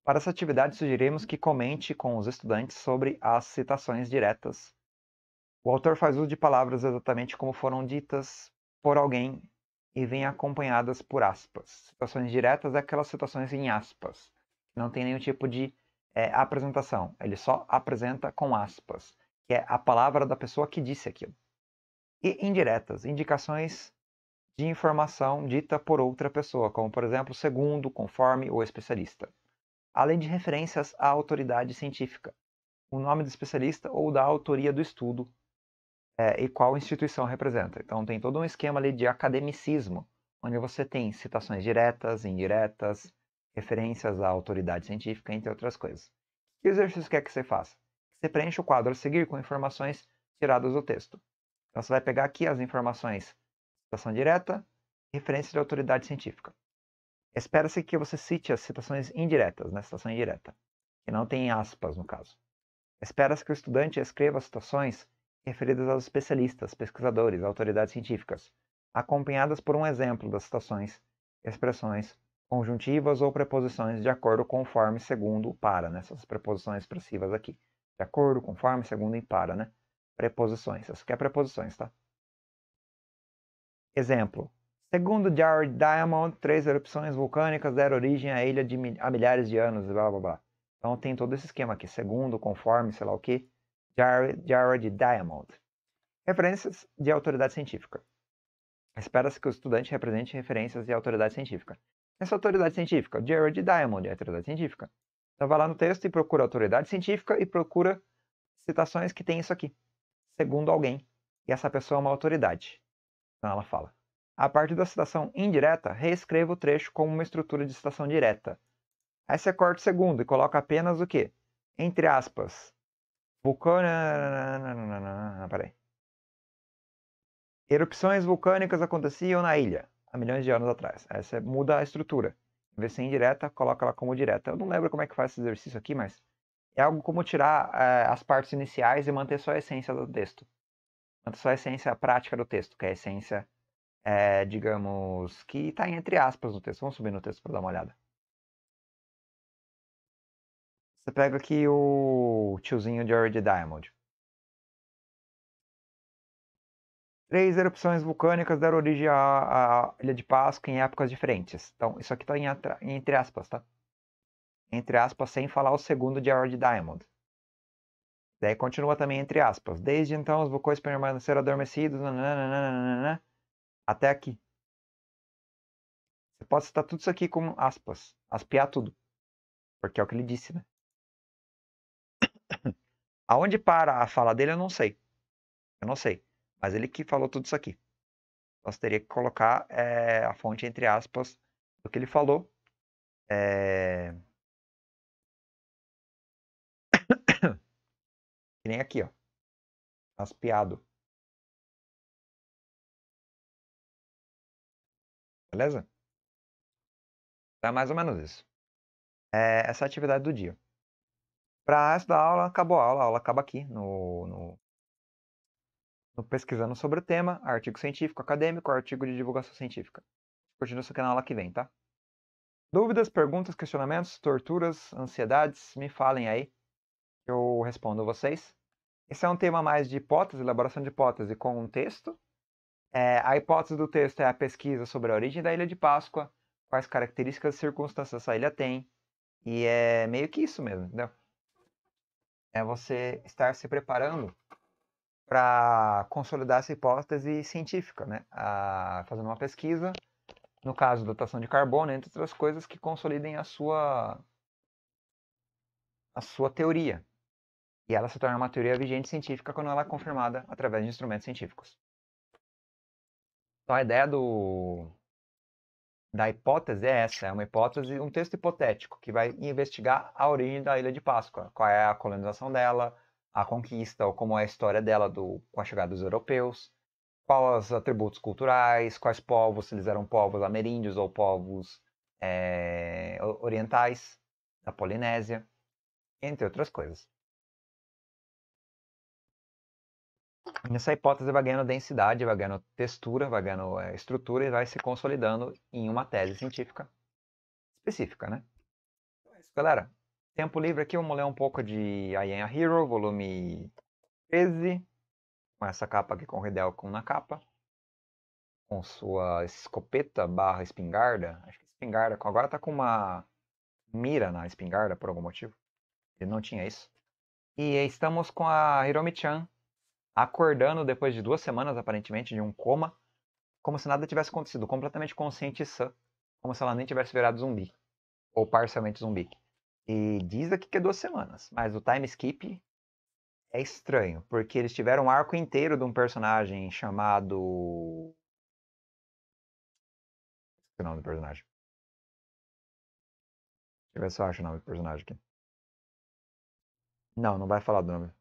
para essa atividade sugerimos que comente com os estudantes sobre as citações diretas. O autor faz uso de palavras exatamente como foram ditas por alguém e vêm acompanhadas por aspas. Citações diretas é aquelas citações em aspas. Não tem nenhum tipo de é, apresentação. Ele só apresenta com aspas, que é a palavra da pessoa que disse aquilo. E indiretas, indicações de informação dita por outra pessoa, como por exemplo segundo, conforme ou especialista, além de referências à autoridade científica, o nome do especialista ou da autoria do estudo é, e qual instituição representa. Então tem todo um esquema ali de academicismo, onde você tem citações diretas, indiretas, referências à autoridade científica, entre outras coisas. Que exercício quer que você faça? Você preenche o quadro a seguir com informações tiradas do texto. Então você vai pegar aqui as informações citação direta, referência de autoridade científica. Espera-se que você cite as citações indiretas, na né? citação indireta, que não tem aspas no caso. Espera-se que o estudante escreva citações referidas aos especialistas, pesquisadores, autoridades científicas, acompanhadas por um exemplo das citações, expressões, conjuntivas ou preposições de acordo conforme, segundo, para, nessas né? preposições expressivas aqui. De acordo, conforme, segundo e para, né? Preposições. Isso aqui é preposições, tá? Exemplo: segundo Jared Diamond, três erupções vulcânicas deram origem à ilha de mil... há milhares de anos, blá blá blá. Então tem todo esse esquema aqui, segundo, conforme, sei lá o que, Jared, Jared Diamond. Referências de autoridade científica. Espera-se que o estudante represente referências de autoridade científica. Essa autoridade científica, Jared Diamond é autoridade científica. Então vai lá no texto e procura autoridade científica e procura citações que tem isso aqui, segundo alguém. E essa pessoa é uma autoridade. Então ela fala: a partir da citação indireta, reescreva o trecho como uma estrutura de citação direta. Aí você corta o segundo e coloca apenas o quê? Entre aspas. Vulcana. Peraí. Erupções vulcânicas aconteciam na ilha, há milhões de anos atrás. Aí você muda a estrutura. Em vez de ser indireta, coloca ela como direta. Eu não lembro como é que faz esse exercício aqui, mas é algo como tirar é, as partes iniciais e manter só a essência do texto. Quanto só a essência prática do texto, que é a essência, é, digamos, que está entre aspas no texto. Vamos subir no texto para dar uma olhada. Você pega aqui o tiozinho de Jared Diamond. Três erupções vulcânicas deram origem à, à, Ilha de Páscoa em épocas diferentes. Então, isso aqui está entre aspas, tá? Entre aspas, sem falar o segundo de Howard Diamond. Daí continua também entre aspas. Desde então os vulcões permaneceram adormecidos nananana, até aqui. Você pode citar tudo isso aqui como aspas. aspiar tudo. Porque é o que ele disse, né? *coughs* Aonde para a fala dele eu não sei. Eu não sei. Mas ele que falou tudo isso aqui. Então você teria que colocar é, a fonte entre aspas do que ele falou. É Que nem aqui, ó. aspiado Beleza? Tá mais ou menos isso. É essa é atividade do dia. Para essa da aula, acabou a aula. A aula acaba aqui no, no, no Pesquisando sobre o tema, artigo científico, acadêmico, artigo de divulgação científica. Continua isso aqui na aula que vem, tá? Dúvidas, perguntas, questionamentos, torturas, ansiedades, me falem aí. Eu respondo vocês. Esse é um tema mais de hipótese, elaboração de hipótese com um texto. É, a hipótese do texto é a pesquisa sobre a origem da Ilha de Páscoa, quais características e circunstâncias essa ilha tem. E é meio que isso mesmo, entendeu? É você estar se preparando para consolidar essa hipótese científica, né? A, fazendo uma pesquisa, no caso, datação de carbono, entre outras coisas que consolidem a sua a sua teoria, e ela se torna uma teoria vigente científica quando ela é confirmada através de instrumentos científicos. Então a ideia do, da hipótese é essa, é uma hipótese, um texto hipotético que vai investigar a origem da Ilha de Páscoa, qual é a colonização dela, a conquista ou como é a história dela do, com a chegada dos europeus, quais os atributos culturais, quais povos, se eles eram povos ameríndios ou povos é, orientais da Polinésia, entre outras coisas. Nessa hipótese vai ganhando densidade, vai ganhando textura, vai ganhando é, estrutura e vai se consolidando em uma tese científica específica, né? É galera. Tempo livre aqui, vamos ler um pouco de I Am a Hero, volume 13, com essa capa aqui com o Redel com na capa, com sua escopeta barra espingarda, acho que espingarda, agora tá com uma mira na espingarda por algum motivo, ele não tinha isso. E estamos com a Hiromi-chan, acordando depois de duas semanas, aparentemente, de um coma, como se nada tivesse acontecido, completamente consciente e sã, como se ela nem tivesse virado zumbi, ou parcialmente zumbi. E diz aqui que é duas semanas, mas o time skip é estranho, porque eles tiveram um arco inteiro de um personagem chamado. Esqueci o nome do personagem. Deixa eu ver se eu acho o nome do personagem aqui. Não, não vai falar do nome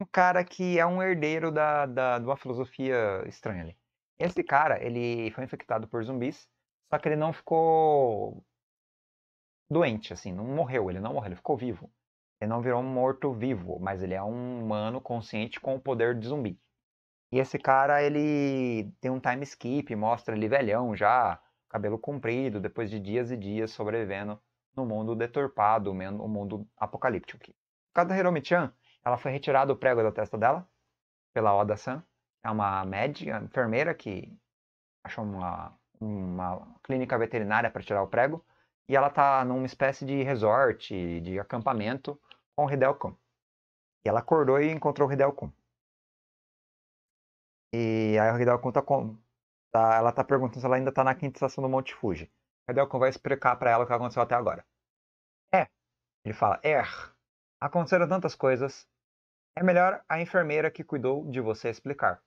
um cara que é um herdeiro da, da, de uma filosofia estranha ali. Esse cara, ele foi infectado por zumbis, só que ele não ficou doente, assim, não morreu, ele não morreu, ele ficou vivo. Ele não virou um morto-vivo, mas ele é um humano consciente com o poder de zumbi. E esse cara, ele tem um time skip, mostra ele velhão já, cabelo comprido, depois de dias e dias sobrevivendo no mundo deturpado, o mundo apocalíptico. Cada Hiromi-chan ela foi retirada o prego da testa dela pela Oda San. É uma médica, enfermeira que achou uma, uma clínica veterinária para tirar o prego. E ela tá numa espécie de resort, de acampamento com o Hideo-kun. E ela acordou e encontrou o Hideo-kun. E aí o Hideo-kun tá, com... tá ela tá perguntando se ela ainda tá na quinta estação do Monte Fuji. O Hideo-kun vai explicar para ela o que aconteceu até agora. É. Ele fala, é. Aconteceram tantas coisas. É melhor a enfermeira que cuidou de você explicar.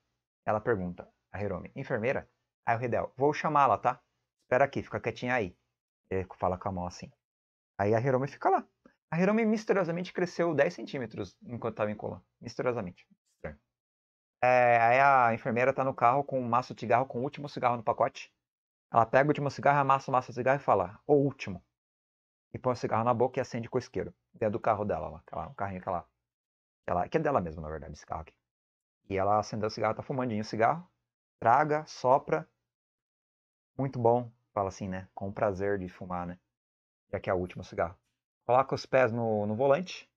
Ela pergunta a Hiromi: Enfermeira? Aí o Hidel: Vou chamá-la, tá? Espera aqui, fica quietinha aí. Ele fala com a mão assim. Aí a Hiromi fica lá. A Hiromi misteriosamente cresceu 10 centímetros enquanto estava em cola. Misteriosamente. É, aí a enfermeira tá no carro com um maço de cigarro, com o último cigarro no pacote. Ela pega o último cigarro, amassa o maço de cigarro e fala, o último. E põe o cigarro na boca e acende com o isqueiro. Dentro do carro dela lá, o carrinho que ela ela, que é dela mesma, na verdade, esse carro aqui. E ela acendeu o cigarro, tá fumandinho o cigarro. Traga, sopra. Muito bom. Fala assim, né? Com prazer de fumar, né? Já que é o último cigarro. Coloca os pés no, no volante.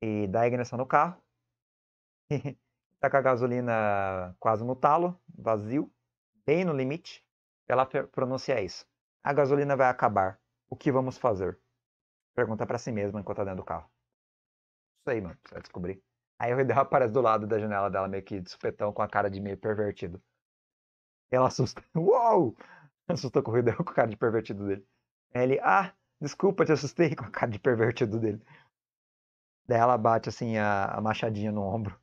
E dá a ignição no carro. *laughs* tá com a gasolina quase no talo, vazio, bem no limite. Ela pronuncia isso. A gasolina vai acabar. O que vamos fazer? Pergunta para si mesma enquanto tá dentro do carro sei, mano, você vai descobrir. Aí o Hideo aparece do lado da janela dela, meio que de supetão, com a cara de meio pervertido. Ela assusta. *laughs* Uou! Assustou com o Hideo *laughs* com a cara de pervertido dele. Aí ele, ah, desculpa, te assustei *laughs* com a cara de pervertido dele. Daí ela bate assim a, a machadinha no ombro.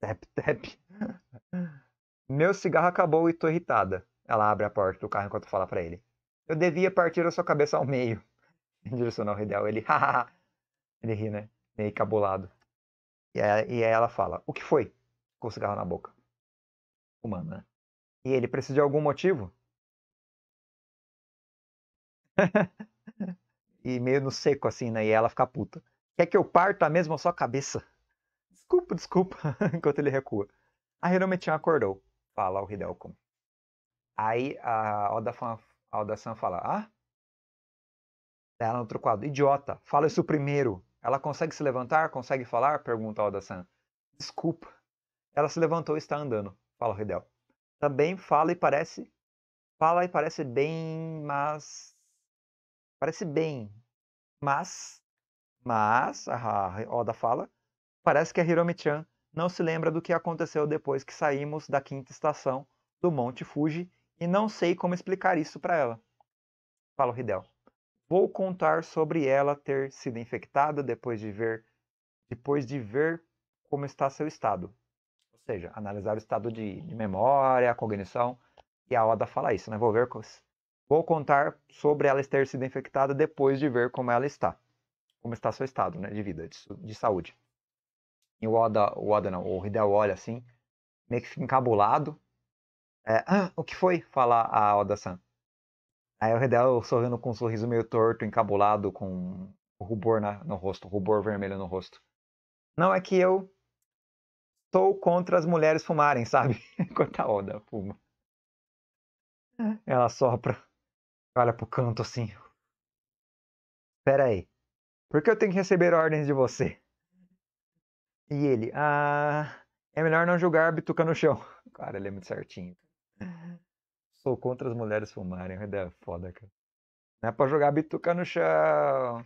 Tap, tap. Meu cigarro acabou e tô irritada. Ela abre a porta do carro enquanto fala para ele. Eu devia partir a sua cabeça ao meio. em direção ao Hideo. Ele, hahaha. ele ri, né? meio cabulado. E aí, e aí ela fala: O que foi? Com o cigarro na boca. Humano, né? E ele precisa de algum motivo? *laughs* e meio no seco, assim, né? E ela fica puta. Quer que eu parta mesmo a sua cabeça? Desculpa, desculpa. *laughs* Enquanto ele recua. A Hiromechan acordou. Fala o Hidelcom. Aí a Oda-san fala: Ah? Ela no outro quadro: Idiota, fala isso primeiro. Ela consegue se levantar? Consegue falar? Pergunta Oda-san. Desculpa. Ela se levantou e está andando, fala o Hidel. Também fala e parece. Fala e parece bem, mas. Parece bem. Mas. Mas, a Oda fala, parece que a Hiromi-chan não se lembra do que aconteceu depois que saímos da quinta estação do Monte Fuji e não sei como explicar isso para ela. Fala o Hidel. Vou contar sobre ela ter sido infectada depois de ver depois de ver como está seu estado. Ou seja, analisar o estado de, de memória, cognição. E a Oda fala isso, né? Vou ver. Vou contar sobre ela ter sido infectada depois de ver como ela está. Como está seu estado né, de vida, de, de saúde. E o Oda, o Oda não, o Hideo olha assim, meio que fica encabulado. É, ah, o que foi? Fala a Oda-san. Aí o Redel sorrindo com um sorriso meio torto, encabulado, com rubor na, no rosto, rubor vermelho no rosto. Não é que eu sou contra as mulheres fumarem, *laughs* sabe? Enquanto a Oda fuma. É. Ela sopra, olha pro canto assim. Espera aí. Por que eu tenho que receber ordens de você? E ele, ah, é melhor não julgar bituca no chão. *laughs* Cara, ele é muito certinho. Sou contra as mulheres fumarem, uma ideia é foda, cara. Não é pra jogar bituca no chão.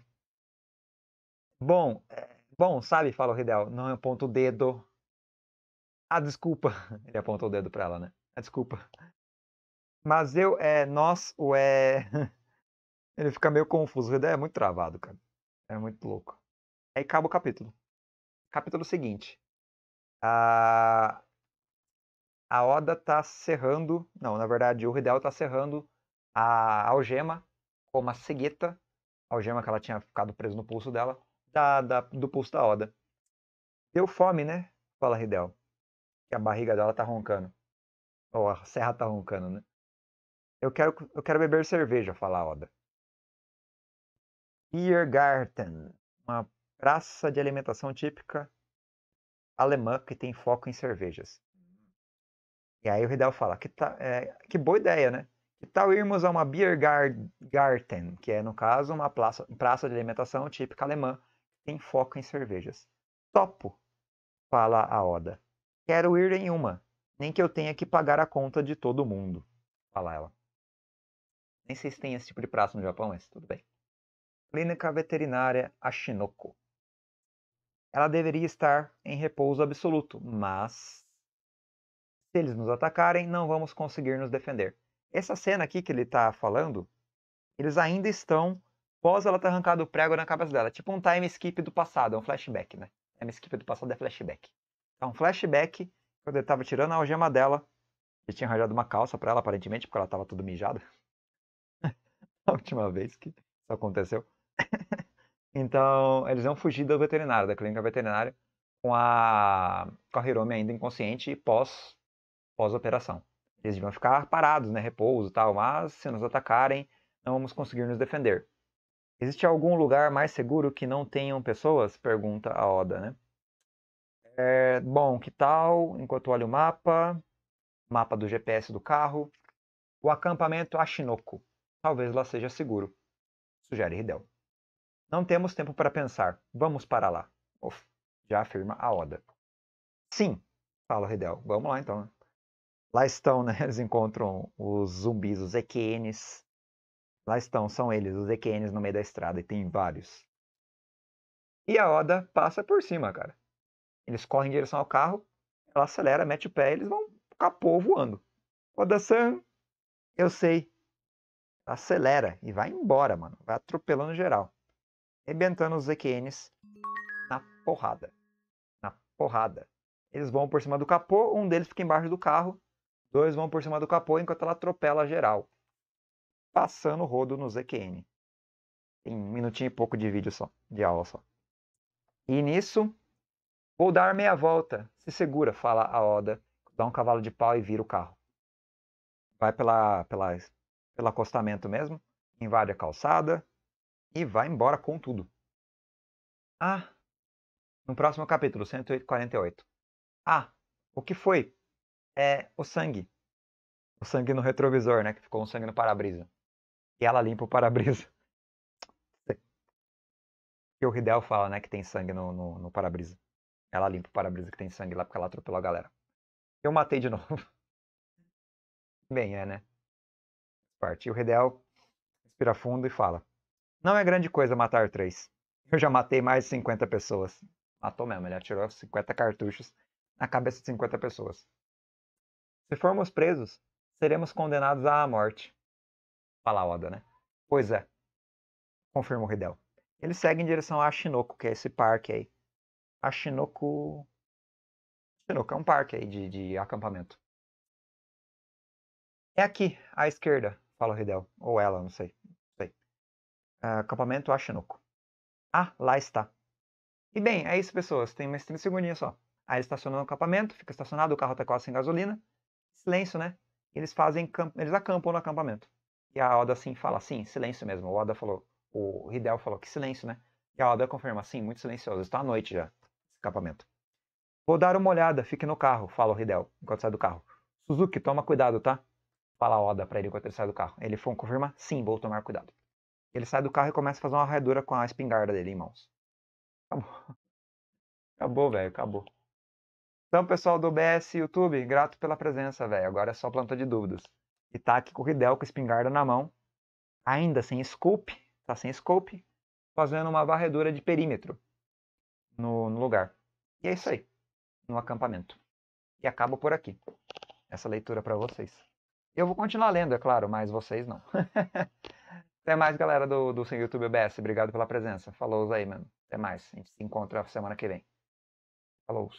Bom, é... bom, sabe, fala o Ridel, não aponta o dedo. Ah, desculpa. *laughs* Ele apontou o dedo pra ela, né? Ah, desculpa. Mas eu, é, nós, o é. *laughs* Ele fica meio confuso. O Ridel é muito travado, cara. É muito louco. Aí acaba o capítulo. Capítulo seguinte. Ah, a Oda está cerrando, não, na verdade, o Hideo está cerrando a algema com uma cegueta, a algema que ela tinha ficado presa no pulso dela, da, da, do pulso da Oda. Deu fome, né? Fala Hideo. Que a barriga dela tá roncando. Ou a serra tá roncando, né? Eu quero, eu quero beber cerveja, fala Oda. Biergarten, uma praça de alimentação típica alemã que tem foco em cervejas. E aí o Riddell fala, que, tá, é, que boa ideia, né? Que tal irmos a uma Biergarten, que é, no caso, uma praça de alimentação típica alemã, que tem foco em cervejas. Topo, fala a Oda. Quero ir em uma, nem que eu tenha que pagar a conta de todo mundo, fala ela. Nem sei se tem esse tipo de praça no Japão, mas tudo bem. Clínica Veterinária Ashinoko. Ela deveria estar em repouso absoluto, mas se eles nos atacarem, não vamos conseguir nos defender. Essa cena aqui que ele está falando, eles ainda estão pós ela ter arrancado o prego na cabeça dela. Tipo um time skip do passado, é um flashback, né? Time skip do passado é flashback. É um flashback quando ele estava tirando a algema dela. Ele tinha arranjado uma calça para ela, aparentemente, porque ela estava tudo mijada. *laughs* a última vez que isso aconteceu. *laughs* então, eles vão fugir do veterinário, da clínica veterinária, com a, com a Hiromi ainda inconsciente e pós pós-operação. Eles deviam ficar parados, né, repouso e tal, mas se nos atacarem, não vamos conseguir nos defender. Existe algum lugar mais seguro que não tenham pessoas? Pergunta a Oda, né? É, bom, que tal? Enquanto olho o mapa, mapa do GPS do carro, o acampamento Ashinoko. Talvez lá seja seguro, sugere Hidel. Não temos tempo para pensar. Vamos para lá. Uf, já afirma a Oda. Sim, fala Hidel. Vamos lá então. Lá estão, né? *laughs* Eles encontram os zumbis, os EQNs. Lá estão, são eles, os EQNs no meio da estrada, e tem vários. E a Oda passa por cima, cara. Eles correm em direção ao carro, ela acelera, mete o pé, eles vão capô voando. Oda-san, eu sei. acelera e vai embora, mano. Vai atropelando geral. Rebentando os EQNs na porrada. Na porrada. Eles vão por cima do capô, um deles fica embaixo do carro. Dois vão por cima do capô enquanto ela atropela geral, passando o rodo no ZQN. Tem um minutinho e pouco de vídeo só, de aula só. E nisso, vou dar meia volta. Se segura, fala a Oda. Dá um cavalo de pau e vira o carro. Vai pela, pela, pelo acostamento mesmo, invade a calçada e vai embora com tudo. Ah, no próximo capítulo, 148. Ah, o que foi? é o sangue. O sangue no retrovisor, né? Que ficou um sangue no para-brisa. E ela limpa o para-brisa. *laughs* E o Ridel fala, né? Que tem sangue no, no, no para-brisa. Ela limpa o para-brisa que tem sangue lá porque ela atropelou a galera. Eu matei de *laughs* novo. Bem, é, né? Parte. E o Ridel respira fundo e fala: Não é grande coisa matar três. Eu já matei mais de 50 pessoas. Matou mesmo, ele atirou 50 cartuchos na cabeça de 50 pessoas. Se formos presos, seremos uhum. condenados à morte. Fala Oda, né? Pois é, confirma o Hidel. Ele segue em direção a Shinoko, que é esse parque aí. A Shinoko... é um parque aí de, de acampamento. É aqui, à esquerda, fala o Hidel. Ou ela, não sei. Não sei. Uh, acampamento Ashinoko. Ah, lá está. E bem, é isso, pessoas. Tem mais 30 segundinhos só. Aí ele estaciona no acampamento, fica estacionado, o carro tá quase sem gasolina silêncio, né? Eles fazem eles acampam no acampamento. E a Oda assim fala, sim, silêncio mesmo. O Oda falou, o Ridel falou que silêncio, né? E a Oda confirma, sim, muito silencioso. Está à noite já, esse acampamento. Vou dar uma olhada, fique no carro, fala o Ridel enquanto sai do carro. Suzuki, toma cuidado, tá? Fala a Oda pra ele enquanto ele sai do carro. Ele confirma, sim, vou tomar cuidado. Ele sai do carro e começa a fazer uma arredura com a espingarda dele em mãos. Acabou. *laughs* Acabou, velho, acabou. Então, pessoal do OBS YouTube, grato pela presença, velho. Agora é só planta de dúvidas. E tá aqui com o Ridel com a espingarda na mão, ainda sem scope, tá sem scope, fazendo uma varredura de perímetro no, no lugar. E é isso aí, no acampamento. E acabo por aqui, essa leitura para vocês. Eu vou continuar lendo, é claro, mas vocês não. *laughs* Até mais, galera do, do Sem YouTube OBS. Obrigado pela presença. Falou aí, mano. Até mais. A gente se encontra semana que vem. Falou.